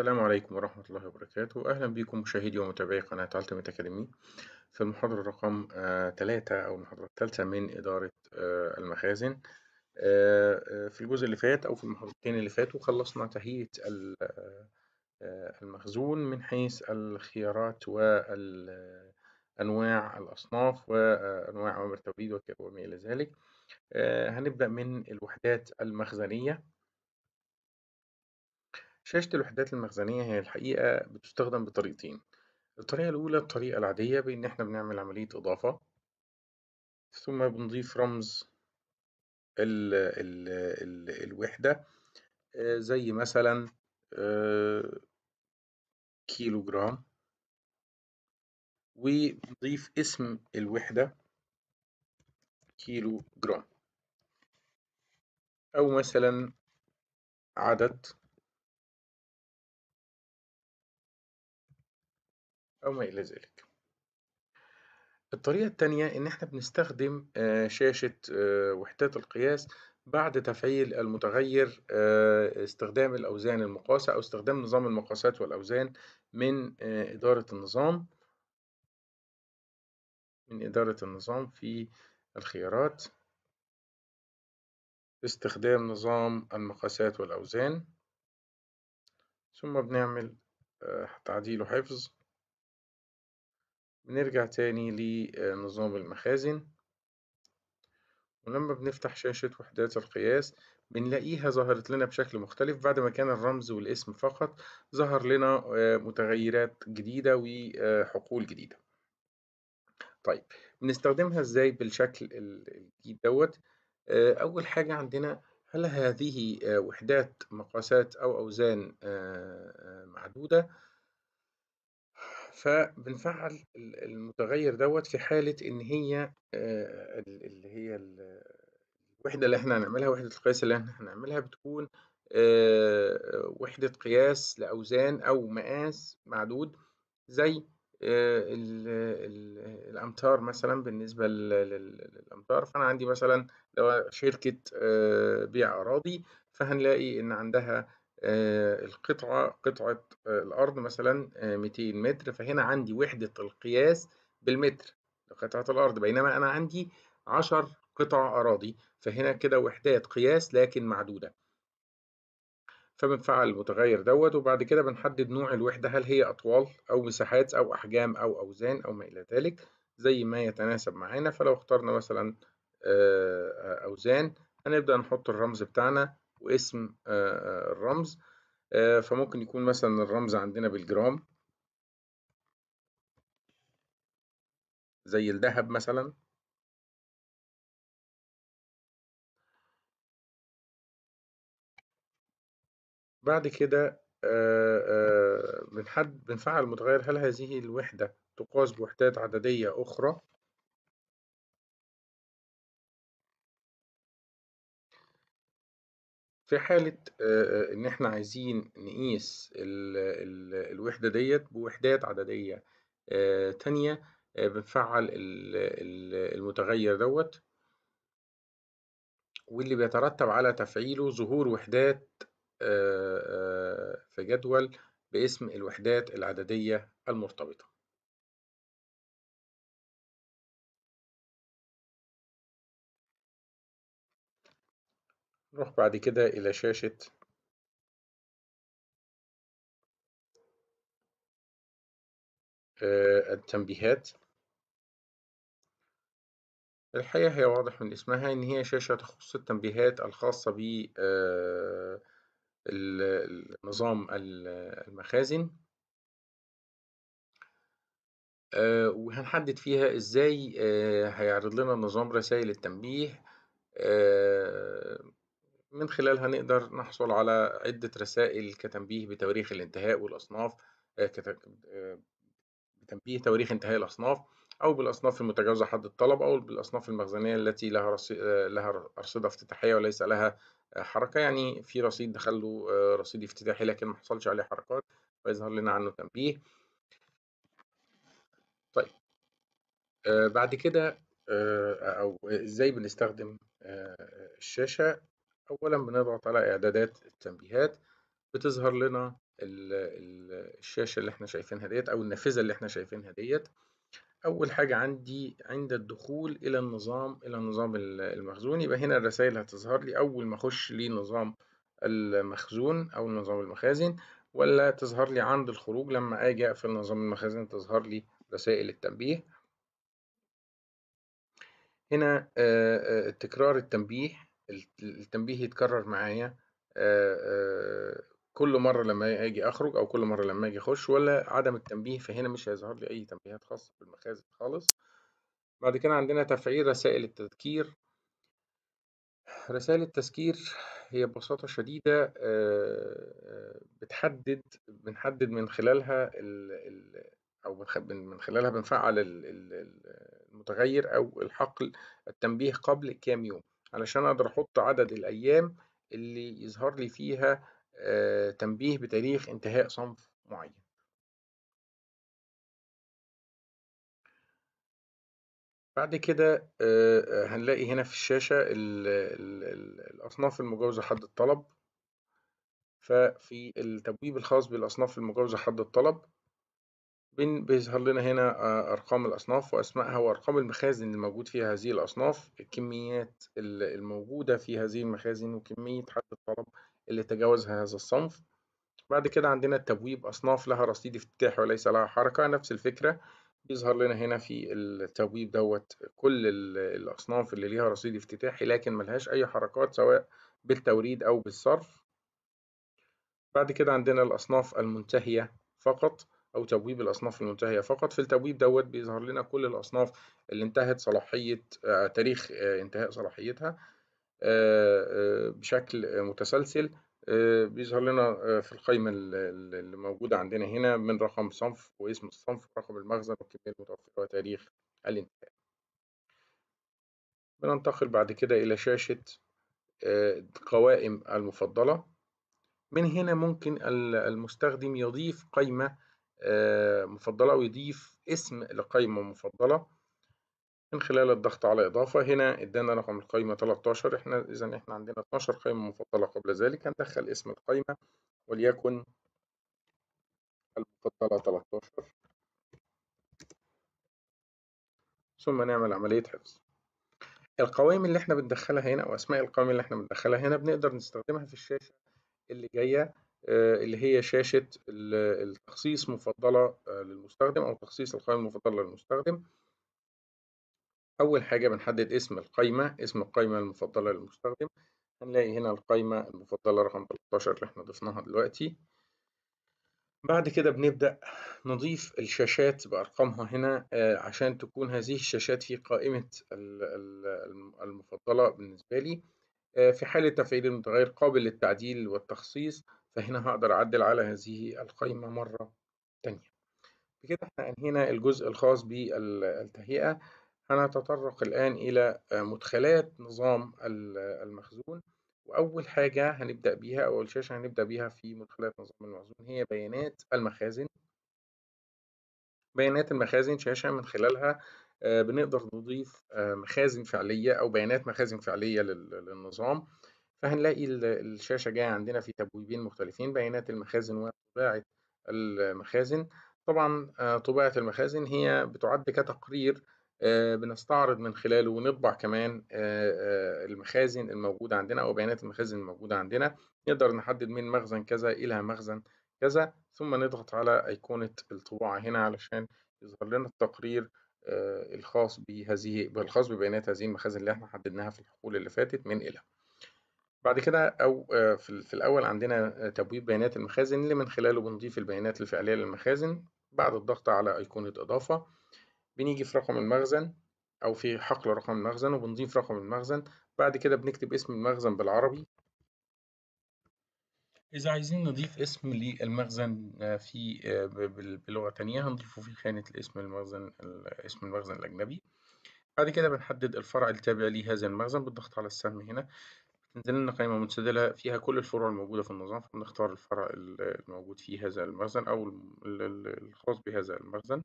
السلام عليكم ورحمة الله وبركاته أهلا بكم مشاهدي ومتابعي قناة التيميت أكاديمي في المحاضرة رقم ثلاثة آه، أو المحاضرة الثالثة من إدارة آه، المخازن آه، في الجزء اللي فات أو في المحاضرتين اللي فاتوا خلصنا تهيئة المخزون من حيث الخيارات وأنواع الأصناف وأنواع أوامر التوريد وما إلى ذلك هنبدأ من الوحدات المخزنية شاشة الوحدات المخزنية هي الحقيقة بتستخدم بطريقتين الطريقة الأولى الطريقة العادية بإن إحنا بنعمل عملية إضافة ثم بنضيف رمز ال ال الـ الوحدة آه، زي مثلا آه، كيلو جرام ونضيف اسم الوحدة كيلو جرام أو مثلا عدد أو ما إلى ذلك الطريقة الثانية إن إحنا بنستخدم آه، شاشة آه، وحدات القياس بعد تفعيل المتغير آه، استخدام الأوزان المقاسة أو استخدام نظام المقاسات والأوزان من إدارة النظام من إدارة النظام في الخيارات استخدام نظام المقاسات والأوزان ثم بنعمل تعديل وحفظ بنرجع تاني لنظام آه، المخازن ولما بنفتح شاشة وحدات القياس بنلاقيها ظهرت لنا بشكل مختلف بعد ما كان الرمز والاسم فقط ظهر لنا آه، متغيرات جديدة وحقول آه، جديدة طيب بنستخدمها ازاي بالشكل الجديد دوت أول حاجة عندنا هل هذه وحدات مقاسات أو أوزان معدودة فبنفعل المتغير دوت في حالة إن هي اللي هي الوحدة اللي إحنا هنعملها وحدة القياس اللي إحنا هنعملها بتكون وحدة قياس لأوزان أو مقاس معدود زي الأمتار مثلا بالنسبة للأمتار فأنا عندي مثلا لو شركة بيع أراضي فهنلاقي إن عندها آه، القطعة قطعة آه، الأرض مثلا 200 آه، متر فهنا عندي وحدة القياس بالمتر لقطعة الأرض بينما أنا عندي 10 قطع أراضي فهنا كده وحدات قياس لكن معدودة فبنفعل المتغير دوت وبعد كده بنحدد نوع الوحدة هل هي أطوال أو مساحات أو أحجام أو أوزان أو ما إلى ذلك زي ما يتناسب معانا فلو اخترنا مثلا أوزان هنبدأ نحط الرمز بتاعنا واسم الرمز فممكن يكون مثلا الرمز عندنا بالجرام زي الذهب مثلا بعد كده بنحد بنفعل متغير هل هذه الوحدة تقاس بوحدات عددية أخرى في حالة إن إحنا عايزين نقيس الوحدة ديت بوحدات عددية تانية بنفعل المتغير دوت واللي بيترتب على تفعيله ظهور وحدات في جدول باسم الوحدات العددية المرتبطة نروح بعد كده إلى شاشة آه، التنبيهات الحقيقة هي واضح من اسمها إن هي شاشة تخص التنبيهات الخاصة بنظام آه، المخازن آه، وهنحدد فيها إزاي هيعرض لنا نظام رسائل التنبيه من خلالها نقدر نحصل على عدة رسائل كتنبيه بتواريخ الانتهاء والأصناف آه، آه، بتنبيه تواريخ انتهاء الأصناف أو بالأصناف المتجاوزة حد الطلب أو بالأصناف المخزنية التي لها آه، لها أرصدة افتتاحية وليس لها حركة يعني في رصيد دخل له رصيد افتتاحي لكن ما حصلش عليه حركات فيظهر لنا عنه تنبيه طيب بعد كده أو إزاي بنستخدم الشاشة أولا بنضغط على إعدادات التنبيهات بتظهر لنا الشاشة اللي احنا شايفينها ديت أو النافذة اللي احنا شايفينها ديت أول حاجة عندي عند الدخول إلى النظام إلى نظام المخزون يبقى هنا الرسائل هتظهر لي أول ما أخش لنظام المخزون أو نظام المخازن ولا تظهر لي عند الخروج لما أجي أقفل نظام المخازن تظهر لي رسائل التنبيه هنا تكرار التنبيه التنبيه يتكرر معايا كل مرة لما أجي أخرج أو كل مرة لما أجي أخش ولا عدم التنبيه فهنا مش هيظهر لي أي تنبيهات خاصة بالمخازن خالص بعد كده عندنا تفعيل رسائل التذكير رسائل التذكير هي ببساطة شديدة بتحدد بنحدد من خلالها ال أو من خلالها بنفعل المتغير أو الحقل التنبيه قبل كام يوم علشان أقدر أحط عدد الأيام اللي يظهر لي فيها آه، تنبيه بتاريخ انتهاء صنف معين بعد كده آه، آه، هنلاقي هنا في الشاشة الأصناف المجاوزة حد الطلب ففي التبويب الخاص بالأصناف المجاوزة حد الطلب بيظهر لنا هنا آه، أرقام الأصناف وأسمائها وأرقام المخازن الموجود فيها هذه الأصناف الكميات الموجودة في هذه المخازن وكمية حد الطلب اللي تجاوزها هذا الصنف بعد كده عندنا التبويب أصناف لها رصيد افتتاحي وليس لها حركة نفس الفكرة بيظهر لنا هنا في التبويب دوت كل الأصناف اللي ليها رصيد افتتاحي لكن ملهاش أي حركات سواء بالتوريد أو بالصرف بعد كده عندنا الأصناف المنتهية فقط أو تبويب الأصناف المنتهية فقط في التبويب دوت بيظهر لنا كل الأصناف اللي انتهت صلاحية آه، تاريخ آه، انتهاء صلاحيتها آه، بشكل متسلسل بيظهر لنا في القائمة اللي موجودة عندنا هنا من رقم صنف واسم الصنف ورقم المخزن والكمية المتوفرة وتاريخ الانتهاء بننتقل بعد كده إلى شاشة القوائم المفضلة من هنا ممكن المستخدم يضيف قائمة آه، مفضلة ويضيف اسم لقائمة مفضلة من خلال الضغط على إضافة هنا إدانا رقم القائمة 13 إحنا إذا إحنا عندنا 12 قائمة مفضلة قبل ذلك هندخل اسم القائمة وليكن المفضلة 13 ثم نعمل عملية حفظ القوائم اللي احنا بندخلها هنا واسماء القوائم اللي احنا بندخلها هنا بنقدر نستخدمها في الشاشه اللي جايه آه، اللي هي شاشة التخصيص مفضلة آه، للمستخدم أو تخصيص القائمة المفضلة للمستخدم أول حاجة بنحدد اسم القائمة اسم القائمة المفضلة للمستخدم هنلاقي هنا القائمة المفضلة رقم 13 اللي احنا ضفناها دلوقتي بعد كده بنبدأ نضيف الشاشات بأرقامها هنا آه، عشان تكون هذه الشاشات في قائمة المفضلة بالنسبة لي في حالة تفعيل المتغير قابل للتعديل والتخصيص فهنا هقدر أعدل على هذه القايمة مرة تانية بكده احنا أنهينا الجزء الخاص بالتهيئة هنتطرق الآن إلى مدخلات نظام المخزون وأول حاجة هنبدأ بيها أول شاشة هنبدأ بيها في مدخلات نظام المخزون هي بيانات المخازن بيانات المخازن شاشة من خلالها آه، بنقدر نضيف آه، مخازن فعلية أو بيانات مخازن فعلية للنظام فهنلاقي الشاشة جاية عندنا في تبويبين مختلفين بيانات المخازن وطباعة المخازن طبعا آه، طباعة المخازن هي بتعد كتقرير آه، بنستعرض من خلاله ونطبع كمان آه، المخازن الموجودة عندنا أو بيانات المخازن الموجودة عندنا نقدر نحدد من مخزن كذا إلى مخزن كذا ثم نضغط على أيقونة الطباعة هنا علشان يظهر لنا التقرير الخاص بهذه بالخاص ببيانات هذه المخازن اللي احنا حددناها في الحقول اللي فاتت من إلى بعد كده أو آه، في الأول عندنا آه، تبويب بيانات المخازن اللي من خلاله بنضيف البيانات الفعلية للمخازن بعد الضغط على أيقونة إضافة بنيجي في رقم المخزن أو في حقل رقم المخزن وبنضيف رقم المخزن بعد كده بنكتب اسم المخزن بالعربي إذا عايزين نضيف اسم للمخزن آه، في بلغة تانية هنضيفه في خانة الاسم المخزن اسم المخزن الأجنبي بعد كده بنحدد الفرع التابع لهذا المخزن بالضغط على السهم هنا لنا قائمة منسدلة فيها كل الفروع الموجودة في النظام فبنختار الفرع الموجود في هذا المخزن أو ال- ال- الخاص بهذا المخزن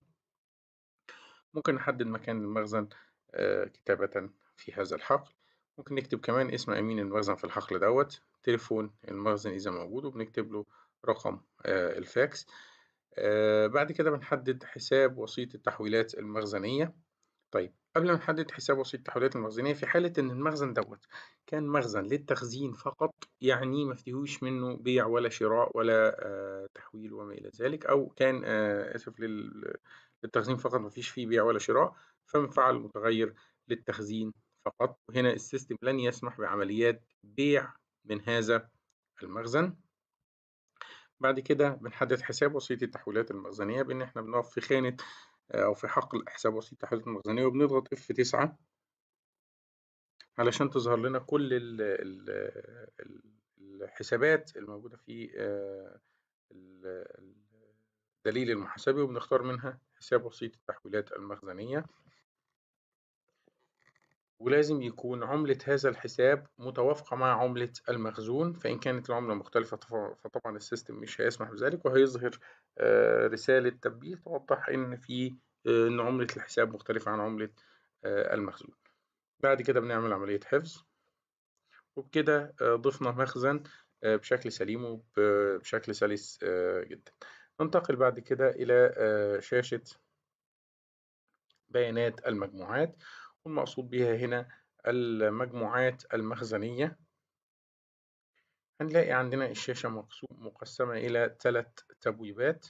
ممكن نحدد مكان المخزن آه، كتابة في هذا الحقل ممكن نكتب كمان اسم أمين المخزن في الحقل دوت تليفون المخزن إذا موجود وبنكتب له رقم آه، الفاكس آه، بعد كده بنحدد حساب وسيط التحويلات المخزنية طيب قبل ما نحدد حساب وسيط التحويلات المخزنية في حالة إن المخزن دوت كان مخزن للتخزين فقط يعني ما فيهوش منه بيع ولا شراء ولا آه تحويل وما إلى ذلك أو كان آه آسف للتخزين فقط ما فيش فيه بيع ولا شراء فنفعل متغير للتخزين فقط وهنا السيستم لن يسمح بعمليات بيع من هذا المخزن بعد كده بنحدد حساب وسيط التحويلات المخزنية بإن إحنا بنقف في خانة آه، أو في حقل حساب وسيط التحويلات المخزنية وبنضغط F9 علشان تظهر لنا كل الحسابات الموجودة في آه، الدليل المحاسبي وبنختار منها حساب وسيط التحويلات المخزنية ولازم يكون عملة هذا الحساب متوافقة مع عملة المخزون فإن كانت العملة مختلفة فطبعا السيستم مش هيسمح بذلك وهيظهر آه، رسالة تبيه توضح إن في آه، إن عملة الحساب مختلفة عن عملة آه، المخزون بعد كده بنعمل عملية حفظ وبكده ضفنا مخزن بشكل سليم وبشكل سلس جدا ننتقل بعد كده إلى شاشة بيانات المجموعات والمقصود بها هنا المجموعات المخزنية هنلاقي عندنا الشاشة مقسمة إلى ثلاث تبويبات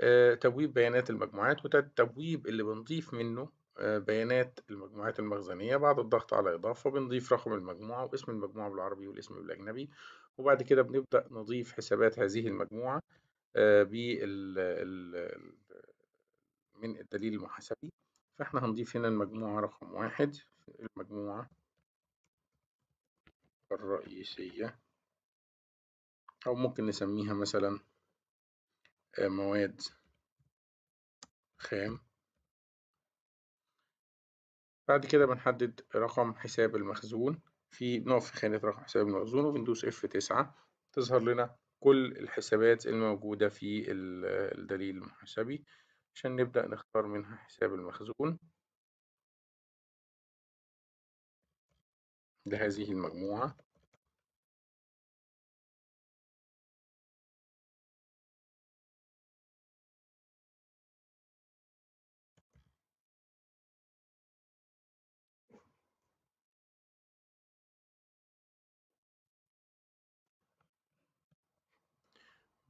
آه، تبويب بيانات المجموعات وده التبويب اللي بنضيف منه آه، بيانات المجموعات المخزنية بعد الضغط على إضافة بنضيف رقم المجموعة واسم المجموعة بالعربي والاسم بالأجنبي وبعد كده بنبدأ نضيف حسابات هذه المجموعة آه، بال من الدليل المحاسبي فاحنا هنضيف هنا المجموعة رقم واحد المجموعة الرئيسية أو ممكن نسميها مثلا آه، مواد خام بعد كده بنحدد رقم حساب المخزون في نقف في خانة رقم حساب المخزون وبندوس F9 تظهر لنا كل الحسابات الموجودة في الدليل المحاسبي عشان نبدأ نختار منها حساب المخزون لهذه المجموعة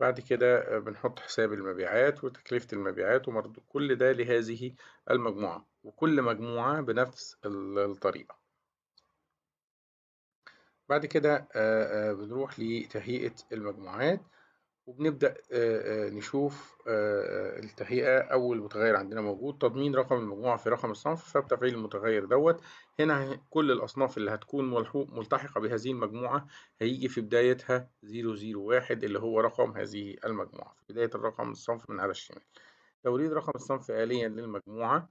بعد كده آه، بنحط حساب المبيعات وتكلفة المبيعات ومرض كل ده لهذه المجموعة وكل مجموعة بنفس الطريقة بعد كده آه، آه، بنروح لتهيئة المجموعات وبنبدأ آه، آه، نشوف آه، التهيئة أول متغير عندنا موجود تضمين رقم المجموعة في رقم الصنف فبتفعيل المتغير دوت هنا كل الأصناف اللي هتكون ملتحقة بهذه المجموعة هيجي في بدايتها 001 اللي هو رقم هذه المجموعة في بداية الرقم الصنف من على الشمال توليد رقم الصنف آليا للمجموعة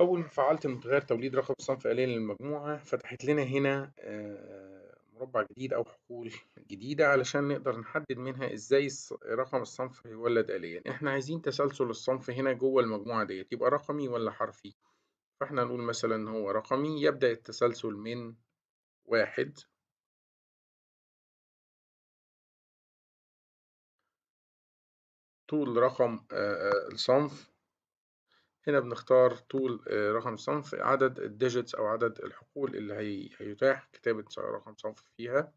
أول ما فعلت المتغير توليد رقم الصنف آليا للمجموعة فتحت لنا هنا آه مربع جديد أو حقول جديدة علشان نقدر نحدد منها إزاي رقم الصنف هيولد آليا إحنا عايزين تسلسل الصنف هنا جوه المجموعة ديت يبقى رقمي ولا حرفي فإحنا نقول مثلا إن هو رقمي يبدأ التسلسل من واحد طول رقم الصنف هنا بنختار طول آه، رقم صنف عدد الديجيتس أو عدد الحقول اللي هي... هيتاح كتابة رقم صنف فيها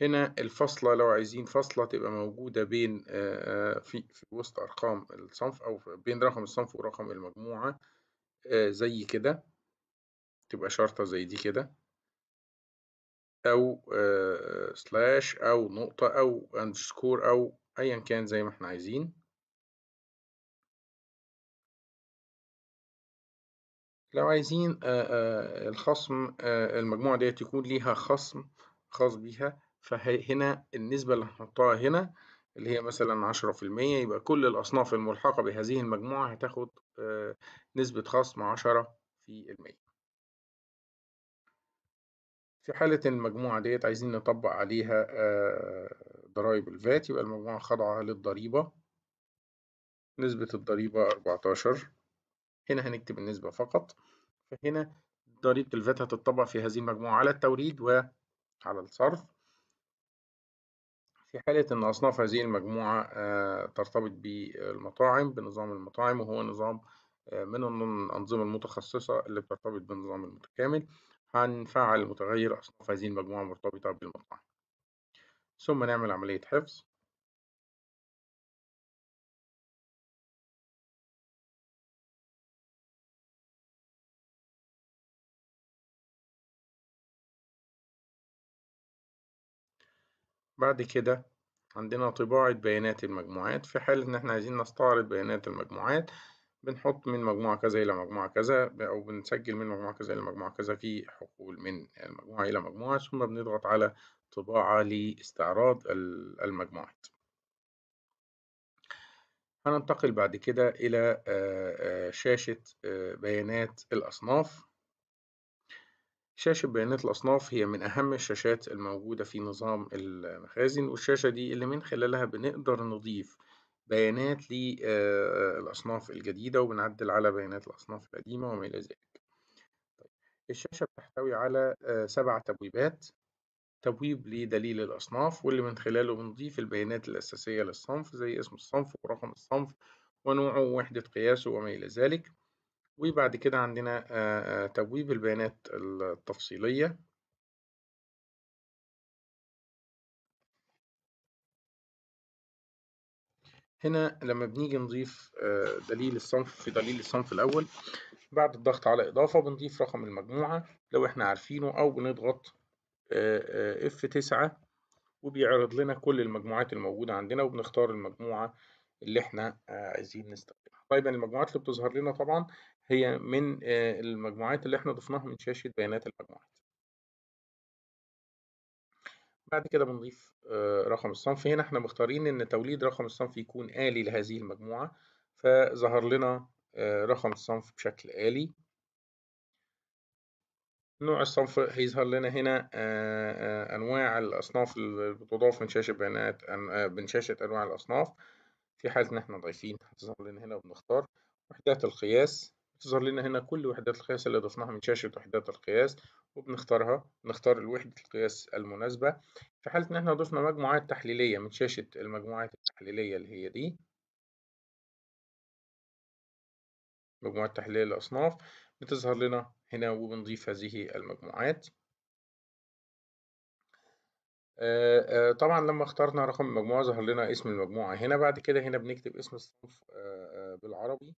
هنا الفاصلة لو عايزين فاصلة تبقى موجودة بين آه، آه، في, في وسط أرقام الصنف أو بين رقم الصنف ورقم المجموعة زي كده تبقى شرطة زي دي كده أو سلاش أو نقطة أو أندرسكور أو أيا كان زي ما احنا عايزين لو عايزين آه، آه، الخصم آه، المجموعة ديت يكون ليها خصم خاص بيها فهنا النسبة اللي هنحطها هنا اللي هي مثلا عشرة في المية يبقى كل الأصناف الملحقة بهذه المجموعة هتاخد نسبة خصم عشرة في المية في حالة المجموعة ديت عايزين نطبق عليها ضرايب الفات يبقى المجموعة خاضعة للضريبة نسبة الضريبة أربعتاشر هنا هنكتب النسبة فقط فهنا طريقة الفات هتطبق في هذه المجموعة على التوريد وعلى الصرف في حالة أن أصناف هذه المجموعة آه، ترتبط بالمطاعم بنظام المطاعم وهو نظام آه، من الأنظمة المتخصصة اللي بترتبط بالنظام المتكامل هنفعل متغير أصناف هذه المجموعة مرتبطة بالمطاعم ثم نعمل عملية حفظ بعد كده عندنا طباعة بيانات المجموعات في حالة إن إحنا عايزين نستعرض بيانات المجموعات بنحط من مجموعة كذا إلى مجموعة كذا أو بنسجل من مجموعة كذا إلى مجموعة كذا في حقول من مجموعة إلى مجموعة ثم بنضغط على طباعة لاستعراض المجموعات هننتقل بعد كده إلى آه، آه، شاشة آه، بيانات الأصناف شاشة بيانات الأصناف هي من أهم الشاشات الموجودة في نظام المخازن والشاشة دي اللي من خلالها بنقدر نضيف بيانات للأصناف آه، آه، الجديدة وبنعدل على بيانات الأصناف القديمة وما إلى ذلك. طيب، الشاشة بتحتوي على آه، سبع تبويبات تبويب لدليل الأصناف واللي من خلاله بنضيف البيانات الأساسية للصنف زي اسم الصنف ورقم الصنف ونوعه ووحدة قياسه وما إلى ذلك. وبعد كده عندنا تبويب البيانات التفصيلية هنا لما بنيجي نضيف دليل الصنف في دليل الصنف الأول بعد الضغط على إضافة بنضيف رقم المجموعة لو إحنا عارفينه أو بنضغط F9 وبيعرض لنا كل المجموعات الموجودة عندنا وبنختار المجموعة اللي إحنا عايزين نستخدمها طيب يعني المجموعات اللي بتظهر لنا طبعا هي من آه، المجموعات اللي احنا ضفناها من شاشة بيانات المجموعات بعد كده بنضيف آه، رقم الصنف هنا احنا مختارين ان توليد رقم الصنف يكون آلي لهذه المجموعة فظهر لنا آه، رقم الصنف بشكل آلي نوع الصنف هيظهر لنا هنا أنواع الأصناف اللي بتضاف من شاشة بيانات من شاشة أنواع الأصناف في حالة إن إحنا ضايفين هتظهر لنا هنا وبنختار وحدات القياس تظهر لنا هنا كل وحدات القياس اللي ضفناها من شاشة وحدات القياس وبنختارها نختار وحدة القياس المناسبة في حالة إن احنا ضفنا مجموعات تحليلية من شاشة المجموعات التحليلية اللي هي دي مجموعات تحليلية الأصناف بتظهر لنا هنا وبنضيف هذه المجموعات آه، آه، طبعا لما اخترنا رقم المجموعة ظهر لنا اسم المجموعة هنا بعد كده هنا بنكتب اسم الصنف آه، بالعربي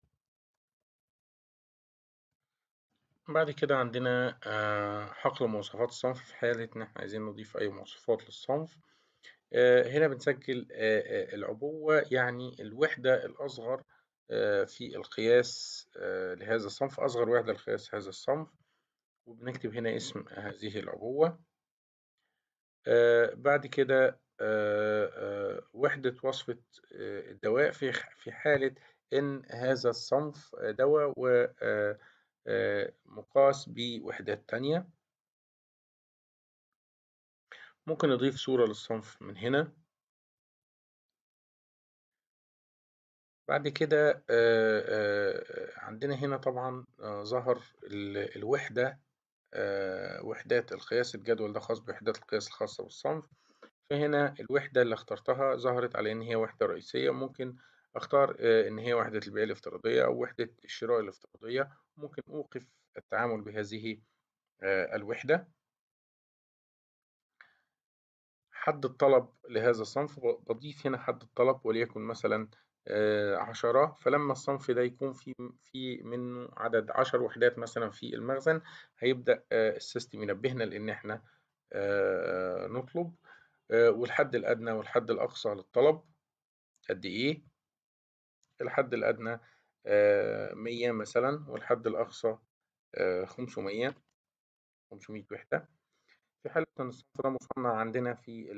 بعد كده عندنا آه، حقل مواصفات الصنف في حالة إن إحنا عايزين نضيف أي مواصفات للصنف آه، هنا بنسجل آه، العبوة يعني الوحدة الأصغر في القياس لهذا الصنف أصغر وحدة لقياس هذا الصنف وبنكتب هنا اسم هذه العبوة بعد كده وحدة وصفة الدواء في حالة إن هذا الصنف دواء و آه، مقاس بوحدات تانية ممكن نضيف صورة للصنف من هنا بعد كده آه، آه، عندنا هنا طبعا ظهر الوحدة وحدات القياس الجدول ده خاص بوحدات القياس الخاصة بالصنف فهنا الوحدة اللي اخترتها ظهرت على إن هي وحدة رئيسية ممكن أختار إن هي وحدة البيع الافتراضية أو وحدة الشراء الافتراضية ممكن أوقف التعامل بهذه آه، الوحدة حد الطلب لهذا الصنف بضيف هنا حد الطلب وليكن مثلا آه، عشرة فلما الصنف ده يكون في في منه عدد عشر وحدات مثلا في المخزن هيبدأ آه، السيستم ينبهنا لأن احنا نطلب والحد الأدنى والحد الأقصى للطلب قد إيه الحد الأدنى آه، مية مثلا والحد الأقصى آه، خمسمية خمسمية وحدة في حالة إن الصنف ده مصنع عندنا في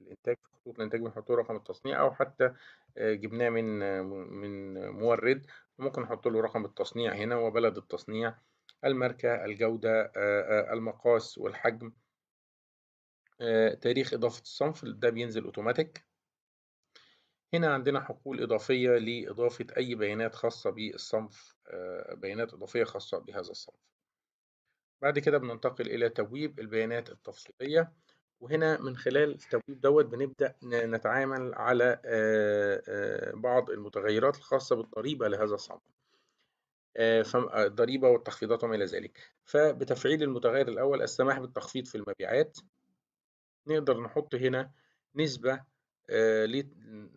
الإنتاج في خطوط الإنتاج بنحط له رقم التصنيع أو حتى آه، جبناه من من مورد ممكن نحط له رقم التصنيع هنا وبلد التصنيع الماركة الجودة المقاس والحجم تاريخ إضافة الصنف ده بينزل أوتوماتيك هنا عندنا حقول إضافية لإضافة أي بيانات خاصة بالصنف آه، بيانات إضافية خاصة بهذا الصنف بعد كده بننتقل إلى تبويب البيانات التفصيلية وهنا من خلال التبويب دوت بنبدأ نتعامل على آه، آه، بعض المتغيرات الخاصة بالضريبة لهذا الصنف الضريبة والتخفيضات وما إلى ذلك فبتفعيل المتغير الأول السماح بالتخفيض في المبيعات نقدر نحط هنا نسبة آه،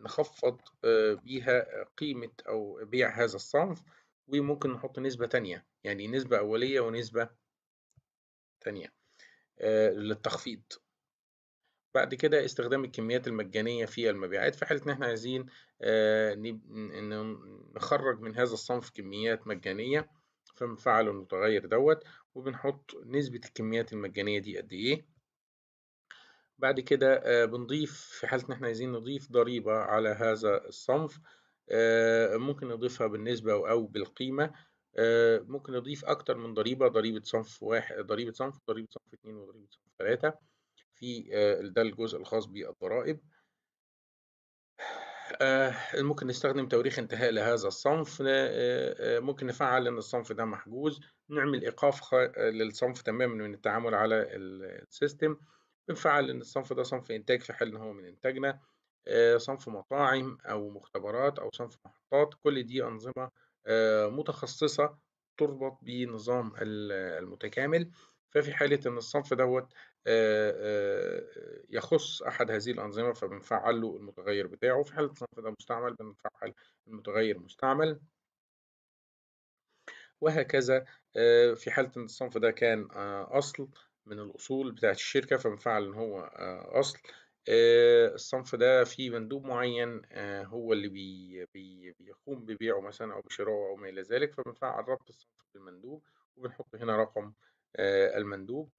نخفض آه، بيها قيمة أو بيع هذا الصنف وممكن نحط نسبة تانية يعني نسبة أولية ونسبة تانية آه، للتخفيض بعد كده استخدام الكميات المجانية في المبيعات في حالة إن إحنا عايزين نخرج من هذا الصنف كميات مجانية فنفعل المتغير دوت وبنحط نسبة الكميات المجانية دي قد إيه بعد كده آه، بنضيف في حالة إن إحنا عايزين نضيف ضريبة على هذا الصنف آه، ممكن نضيفها بالنسبة أو بالقيمة آه، ممكن نضيف أكتر من ضريبة ضريبة صنف واحد ضريبة صنف ضريبة صنف اتنين وضريبة صنف تلاتة في ده الجزء الخاص بالضرائب ممكن نستخدم توريخ انتهاء لهذا الصنف ممكن نفعل ان الصنف ده محجوز نعمل ايقاف للصنف تماما من التعامل على السيستم بنفعل إن الصنف ده صنف إنتاج في حال إن هو من إنتاجنا آه، صنف مطاعم أو مختبرات أو صنف محطات كل دي أنظمة آه، متخصصة تربط بنظام المتكامل ففي حالة إن الصنف دوت آه، يخص أحد هذه الأنظمة فبنفعل له المتغير بتاعه في حالة الصنف ده مستعمل بنفعل المتغير مستعمل وهكذا في حالة إن الصنف ده كان أصل من الأصول بتاعة الشركة فبنفعل هو آه، أصل آه، الصنف ده فيه مندوب معين آه، هو اللي بي بي بيقوم ببيعه مثلا أو بشراءه أو ما إلى ذلك فبنفعل ربط الصنف بالمندوب وبنحط هنا رقم المندوب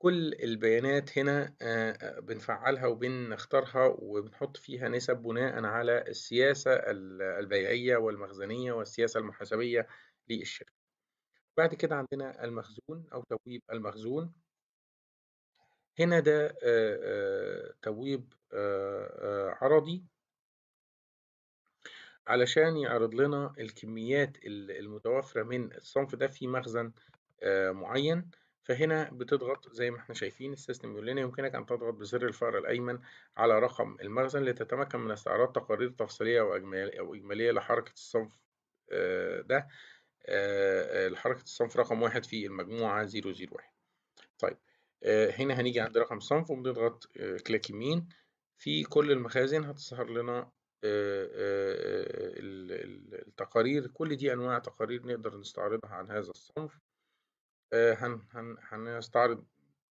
كل البيانات هنا بنفعلها وبنختارها وبنحط فيها نسب بناء على السياسة البيعية والمخزنية والسياسة المحاسبية للشركة بعد كده عندنا المخزون أو تبويب المخزون هنا ده تبويب عرضي علشان يعرض لنا الكميات المتوفرة من الصنف ده في مخزن معين فهنا بتضغط زي ما احنا شايفين السيستم بيقول لنا يمكنك أن تضغط بزر الفأر الأيمن على رقم المخزن لتتمكن من استعراض تقارير تفصيلية أو إجمالية لحركة الصنف ده الحركة آه، آه، الصنف رقم واحد في المجموعة 001 طيب آه، هنا هنيجي عند رقم صنف وبنضغط كليك يمين في كل المخازن هتظهر لنا التقارير كل دي أنواع تقارير نقدر نستعرضها عن هذا الصنف هنستعرض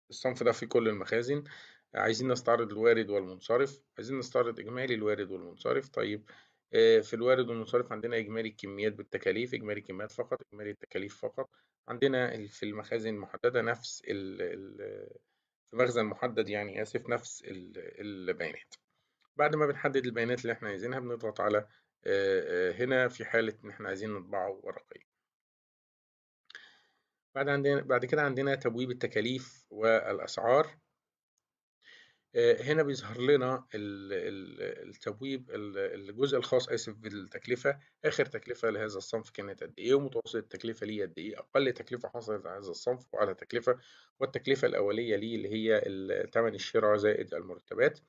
الصنف ده في كل المخازن عايزين نستعرض الوارد والمنصرف عايزين نستعرض إجمالي الوارد والمنصرف طيب آه، في الوارد والمصارف عندنا إجمالي الكميات بالتكاليف إجمالي الكميات فقط إجمالي التكاليف فقط عندنا في المخازن المحددة نفس ال ال في مخزن محدد يعني آسف نفس البيانات بعد ما بنحدد البيانات اللي احنا عايزينها بنضغط على آه، آه، هنا في حالة إن احنا عايزين نطبعه ورقيا بعد عندنا بعد كده عندنا تبويب التكاليف والأسعار آه، هنا بيظهر لنا التبويب الجزء الخاص اسف بالتكلفه اخر تكلفه لهذا الصنف كانت قد ايه ومتوسط التكلفه ليه قد ايه اقل تكلفه حصلت على هذا الصنف واعلى تكلفه والتكلفه الاوليه ليه اللي هي ثمن الشراء زائد المرتبات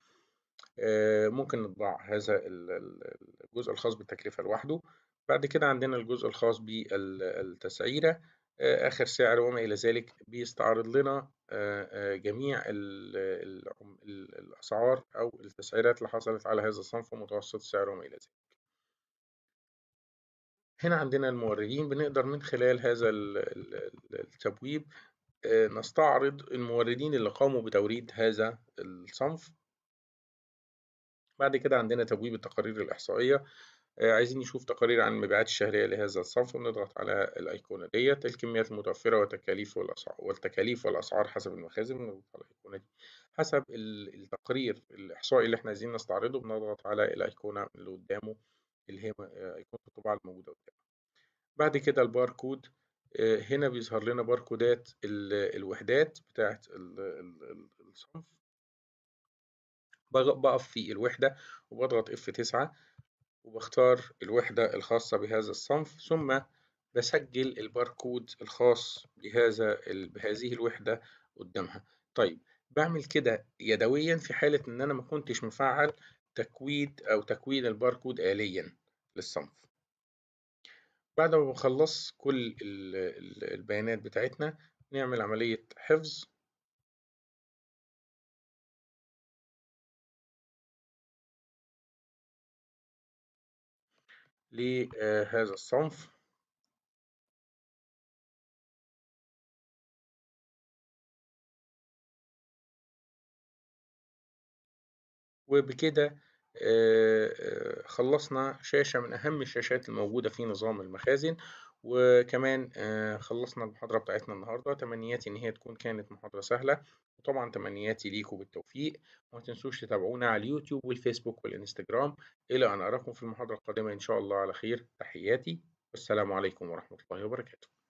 آه، ممكن نطبع هذا الجزء الخاص بالتكلفه لوحده بعد كده عندنا الجزء الخاص بالتسعيره آه، آخر سعر وما إلى ذلك بيستعرض لنا آه، آه، جميع الأسعار أو التسعيرات اللي حصلت على هذا الصنف ومتوسط السعر وما إلى ذلك هنا عندنا الموردين بنقدر من خلال هذا التبويب نستعرض الموردين اللي قاموا بتوريد هذا الصنف بعد كده عندنا تبويب التقارير الإحصائية آه، عايزين نشوف تقارير عن المبيعات الشهرية لهذا الصنف ونضغط على الأيقونة ديت الكميات المتوفرة والتكاليف والأسعار والتكاليف والأسعار حسب المخازن بنضغط على الأيقونة دي حسب التقرير الإحصائي اللي احنا عايزين نستعرضه بنضغط على الأيقونة اللي قدامه اللي هي آه، أيقونة الطباعة الموجودة قدامه بعد كده الباركود آه، هنا بيظهر لنا باركودات الوحدات بتاعة الصنف بقف في الوحدة وبضغط F9 وبختار الوحدة الخاصة بهذا الصنف ثم بسجل الباركود الخاص بهذا بهذه الوحدة قدامها طيب بعمل كده يدويا في حالة ان انا ما كنتش مفعل تكويد او تكوين الباركود آليا للصنف بعد ما بخلص كل البيانات بتاعتنا نعمل عملية حفظ لهذا الصنف وبكده آه، آه، خلصنا شاشة من أهم الشاشات الموجودة في نظام المخازن وكمان آه، خلصنا المحاضرة بتاعتنا النهاردة تمنياتي إن هي تكون كانت محاضرة سهلة وطبعا تمنياتي ليكم بالتوفيق وما تنسوش تتابعونا على اليوتيوب والفيسبوك والإنستجرام إلى أن أراكم في المحاضرة القادمة إن شاء الله على خير تحياتي والسلام عليكم ورحمة الله وبركاته